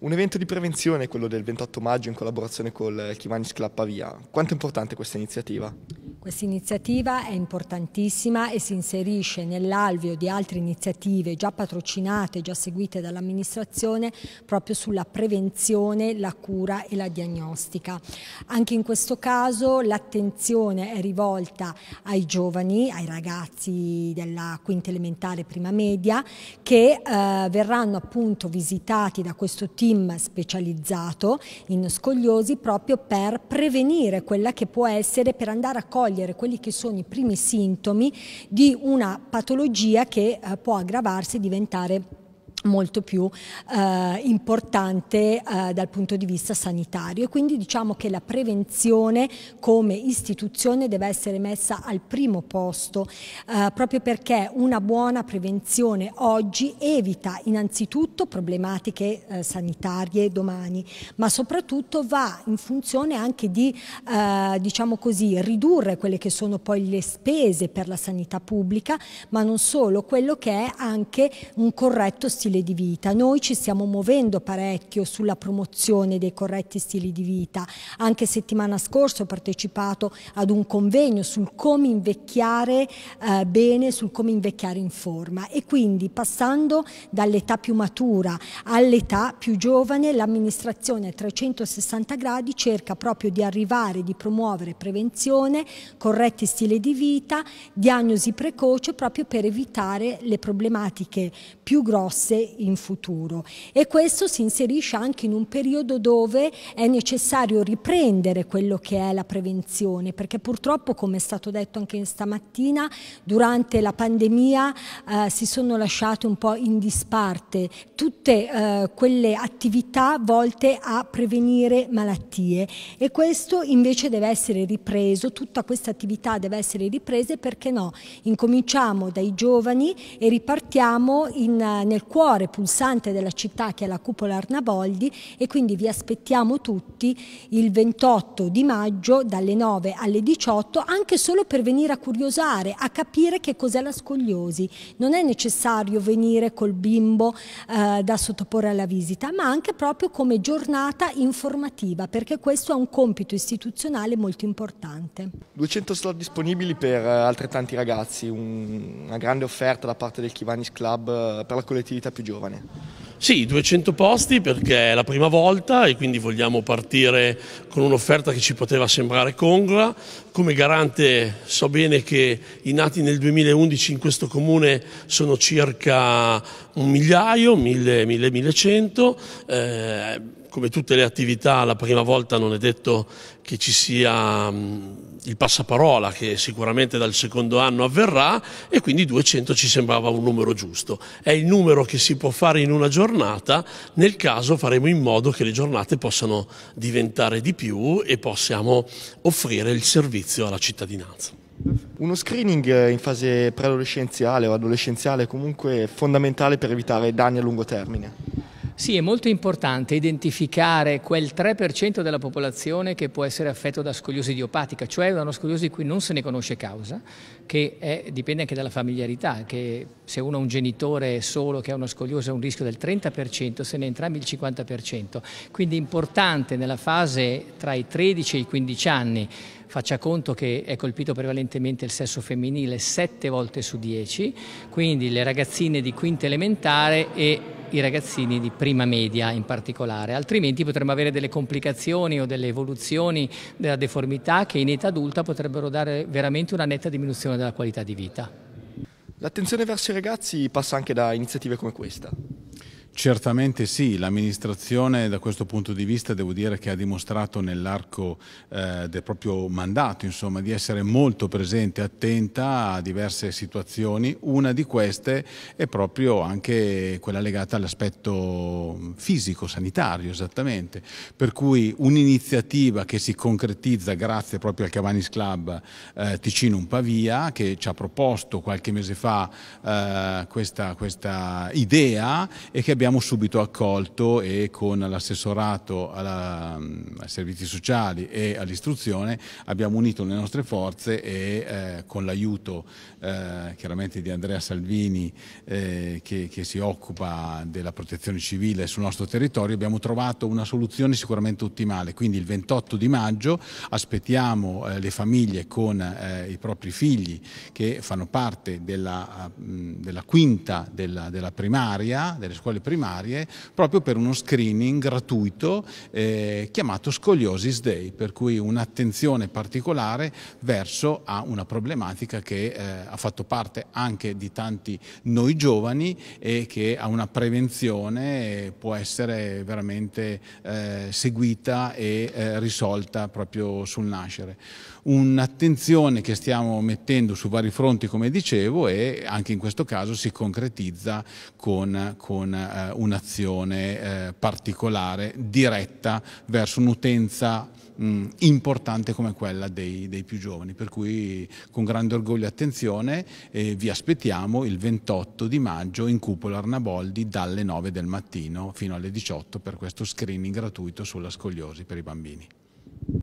Un evento di prevenzione, quello del 28 maggio in collaborazione con il Chimanis Clappavia. Quanto è importante questa iniziativa? Questa iniziativa è importantissima e si inserisce nell'alveo di altre iniziative già patrocinate, già seguite dall'amministrazione proprio sulla prevenzione, la cura e la diagnostica. Anche in questo caso l'attenzione è rivolta ai giovani, ai ragazzi della quinta elementare prima media che eh, verranno appunto visitati da questo team specializzato in scogliosi proprio per prevenire quella che può essere per andare a cogliere cogliere quelli che sono i primi sintomi di una patologia che eh, può aggravarsi e diventare molto più eh, importante eh, dal punto di vista sanitario e quindi diciamo che la prevenzione come istituzione deve essere messa al primo posto eh, proprio perché una buona prevenzione oggi evita innanzitutto problematiche eh, sanitarie domani ma soprattutto va in funzione anche di eh, diciamo così ridurre quelle che sono poi le spese per la sanità pubblica ma non solo quello che è anche un corretto stile stile di vita. Noi ci stiamo muovendo parecchio sulla promozione dei corretti stili di vita. Anche settimana scorsa ho partecipato ad un convegno sul come invecchiare eh, bene, sul come invecchiare in forma e quindi passando dall'età più matura all'età più giovane l'amministrazione a 360 gradi cerca proprio di arrivare, di promuovere prevenzione, corretti stili di vita, diagnosi precoce proprio per evitare le problematiche più grosse in futuro. E questo si inserisce anche in un periodo dove è necessario riprendere quello che è la prevenzione, perché purtroppo, come è stato detto anche stamattina, durante la pandemia eh, si sono lasciate un po' in disparte tutte eh, quelle attività volte a prevenire malattie e questo invece deve essere ripreso, tutta questa attività deve essere ripresa perché no, incominciamo dai giovani e ripartiamo in, eh, nel cuore cuore pulsante della città che è la Cupola Arnaboldi e quindi vi aspettiamo tutti il 28 di maggio dalle 9 alle 18 anche solo per venire a curiosare, a capire che cos'è la scogliosi. Non è necessario venire col bimbo eh, da sottoporre alla visita, ma anche proprio come giornata informativa perché questo è un compito istituzionale molto importante. 200 slot disponibili per eh, altrettanti ragazzi, un, una grande offerta da parte del Chivanis Club eh, per la collettività più più giovane. Sì, 200 posti perché è la prima volta e quindi vogliamo partire con un'offerta che ci poteva sembrare congrua. Come garante so bene che i nati nel 2011 in questo comune sono circa un migliaio, 1000, 1000, 1100. Eh, come tutte le attività, la prima volta non è detto che ci sia mm, il passaparola, che sicuramente dal secondo anno avverrà, e quindi 200 ci sembrava un numero giusto. È il numero che si può fare in una giornata, nel caso faremo in modo che le giornate possano diventare di più e possiamo offrire il servizio alla cittadinanza. Uno screening eh, in fase preadolescenziale o adolescenziale è comunque fondamentale per evitare danni a lungo termine. Sì, è molto importante identificare quel 3% della popolazione che può essere affetto da scoliosi idiopatica, cioè da una scoliosi di cui non se ne conosce causa, che è, dipende anche dalla familiarità, che se uno ha un genitore solo che ha una scoliosi ha un rischio del 30%, se ne entrambi il 50%. Quindi è importante nella fase tra i 13 e i 15 anni faccia conto che è colpito prevalentemente il sesso femminile 7 volte su 10, quindi le ragazzine di quinta elementare e i ragazzini di prima media in particolare, altrimenti potremmo avere delle complicazioni o delle evoluzioni della deformità che in età adulta potrebbero dare veramente una netta diminuzione della qualità di vita. L'attenzione verso i ragazzi passa anche da iniziative come questa. Certamente sì, l'amministrazione da questo punto di vista devo dire che ha dimostrato nell'arco eh, del proprio mandato insomma, di essere molto presente, attenta a diverse situazioni, una di queste è proprio anche quella legata all'aspetto fisico, sanitario esattamente, per cui un'iniziativa che si concretizza grazie proprio al Cavanis Club eh, Ticinum Pavia che ci ha proposto qualche mese fa eh, questa, questa idea e che abbiamo abbiamo subito accolto e con l'assessorato mm, ai servizi sociali e all'istruzione abbiamo unito le nostre forze e eh, con l'aiuto eh, chiaramente di Andrea Salvini eh, che, che, si occupa della protezione civile sul nostro territorio abbiamo trovato una soluzione sicuramente ottimale, quindi il 28 di maggio aspettiamo eh, le famiglie con eh, i propri figli che fanno parte della, mm, della quinta della, della primaria, delle scuole primarie primarie proprio per uno screening gratuito eh, chiamato Scoliosis Day, per cui un'attenzione particolare verso a una problematica che eh, ha fatto parte anche di tanti noi giovani e che ha una prevenzione eh, può essere veramente eh, seguita e eh, risolta proprio sul nascere. Un'attenzione che stiamo mettendo su vari fronti, come dicevo, e anche in questo caso si concretizza con, con eh, eh, un'azione eh, particolare, diretta verso un'utenza importante come quella dei, dei, più giovani, per cui con grande orgoglio e attenzione eh, vi aspettiamo il 28 di maggio in Cupola Arnaboldi dalle 9 del mattino fino alle 18 per questo screening gratuito sulla scogliosi per i bambini.